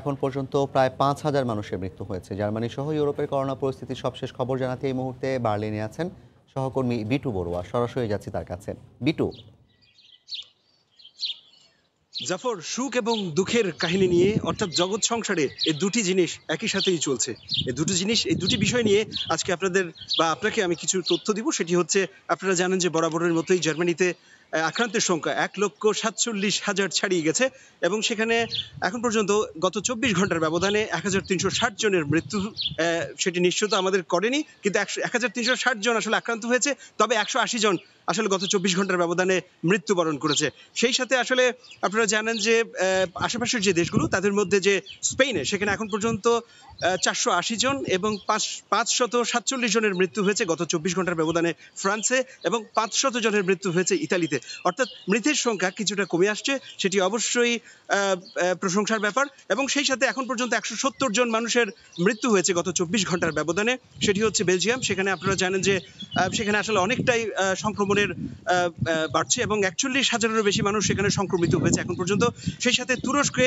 এখন পর্যন্ত প্রায় পাঁচ হাজার মানুষের মৃত্যু হয়েছে জার্মানি সহ ইউরোপের করোনা পরিস্থিতির সবশেষ খবর জানাতে এই মুহূর্তে বার্লিনে আছেন সহকর্মী বিটু বড়ুয়া সরাসরি যাচ্ছি তার কাছে বিটু জাফর সুখ এবং দুঃখের কাহিনী নিয়ে অর্থাৎ জগৎ সংসারে এই দুটি জিনিস একই সাথেই চলছে এই দুটি জিনিস এই দুটি বিষয় নিয়ে আজকে আপনাদের বা আপনাকে আমি কিছু তথ্য দিব সেটি হচ্ছে আপনারা জানেন যে বরাবরের মতোই জার্মানিতে আক্রান্তের সংখ্যা এক লক্ষ সাতচল্লিশ হাজার ছাড়িয়ে গেছে এবং সেখানে এখন পর্যন্ত গত চব্বিশ ঘন্টার ব্যবধানে এক হাজার তিনশো ষাট জনের মৃত্যু সেটি নিশ্চিত আমাদের করেনি কিন্তু একশো এক হাজার তিনশো ষাট জন আসলে আক্রান্ত হয়েছে তবে একশো আশি জন আসলে গত চব্বিশ ঘন্টার ব্যবধানে মৃত্যুবরণ করেছে সেই সাথে আসলে আপনারা জানেন যে আশেপাশের যে দেশগুলো তাদের মধ্যে যে স্পেনে সেখানে এখন পর্যন্ত চারশো আশি জন এবং পাঁচ পাঁচশত সাতচল্লিশ জনের মৃত্যু হয়েছে গত চব্বিশ ঘন্টার ব্যবধানে ফ্রান্সে এবং পাঁচশত জনের মৃত্যু হয়েছে ইতালিতে পরিস্থিতিতে অর্থাৎ মৃতের সংখ্যা কিছুটা কমে আসছে সেটি অবশ্যই প্রশংসার ব্যাপার এবং সেই সাথে এখন পর্যন্ত একশো জন মানুষের মৃত্যু হয়েছে গত চব্বিশ ঘন্টার ব্যবধানে সেটি হচ্ছে বেলজিয়াম সেখানে আপনারা জানেন যে সেখানে আসলে অনেকটাই সংক্রমণের বাড়ছে এবং একচল্লিশ হাজারেরও বেশি মানুষ সেখানে সংক্রমিত হয়েছে এখন পর্যন্ত সেই সাথে তুরস্কে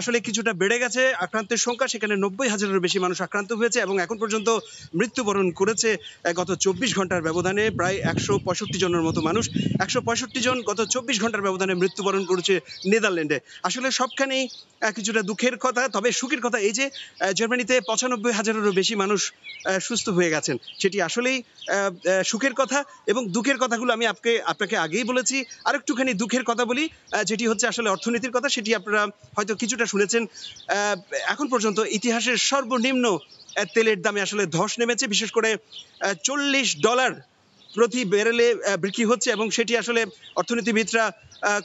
আসলে কিছুটা বেড়ে গেছে আক্রান্তের সংখ্যা সেখানে নব্বই হাজারেরও বেশি মানুষ আক্রান্ত হয়েছে এবং এখন পর্যন্ত মৃত্যুবরণ করেছে গত চব্বিশ ঘন্টার ব্যবধানে প্রায় একশো পঁয়ষট্টি জনের মতো মানুষ একশো ছেষট্টি জন গত চব্বিশ ঘন্টার ব্যবধানে মৃত্যুবরণ করেছে নেদারল্যান্ডে আসলে সবখানেই কিছুটা দুঃখের কথা তবে সুখের কথা এই যে জার্মানিতে পঁচানব্বই হাজারেরও বেশি মানুষ সুস্থ হয়ে গেছেন সেটি আসলেই সুখের কথা এবং দুঃখের কথাগুলো আমি আপকে আপনাকে আগেই বলেছি আর একটুখানি দুঃখের কথা বলি যেটি হচ্ছে আসলে অর্থনীতির কথা সেটি আপনারা হয়তো কিছুটা শুনেছেন এখন পর্যন্ত ইতিহাসের সর্বনিম্ন তেলের দামে আসলে ধস নেমেছে বিশেষ করে চল্লিশ ডলার প্রতি বেরেলে বিক্রি হচ্ছে এবং সেটি আসলে অর্থনীতিবিদরা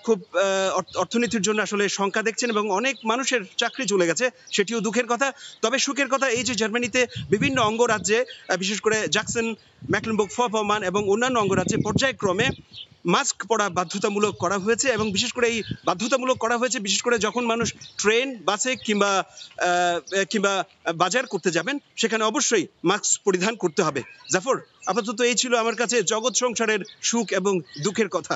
খুব অর্থনীতির জন্য আসলে শঙ্কা দেখছেন এবং অনেক মানুষের চাকরি চলে গেছে সেটিও দুঃখের কথা তবে সুখের কথা এই যে জার্মানিতে বিভিন্ন অঙ্গরাজ্যে বিশেষ করে জ্যাকসন ম্যাকলেনবুক ফমান এবং অন্যান্য অঙ্গরাজ্যে পর্যায়ক্রমে মাস্ক পরা বাধ্যতামূলক করা হয়েছে এবং বিশেষ করে এই বাধ্যতামূলক করা হয়েছে বিশেষ করে যখন মানুষ ট্রেন বাসে কিংবা কিংবা বাজার করতে যাবেন সেখানে অবশ্যই মাস্ক পরিধান করতে হবে জাফর আপাতত এই ছিল আমার কাছে জগৎ সংসারের সুখ এবং দুঃখের কথা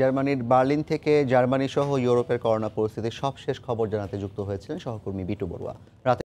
জার্মানির বার্লিন থেকে জার্মানি সহ ইউরোপের করোনা পরিস্থিতির সবশেষ খবর জানাতে যুক্ত হয়েছিলেন সহকর্মী বিটু বড়ুয়া রাতে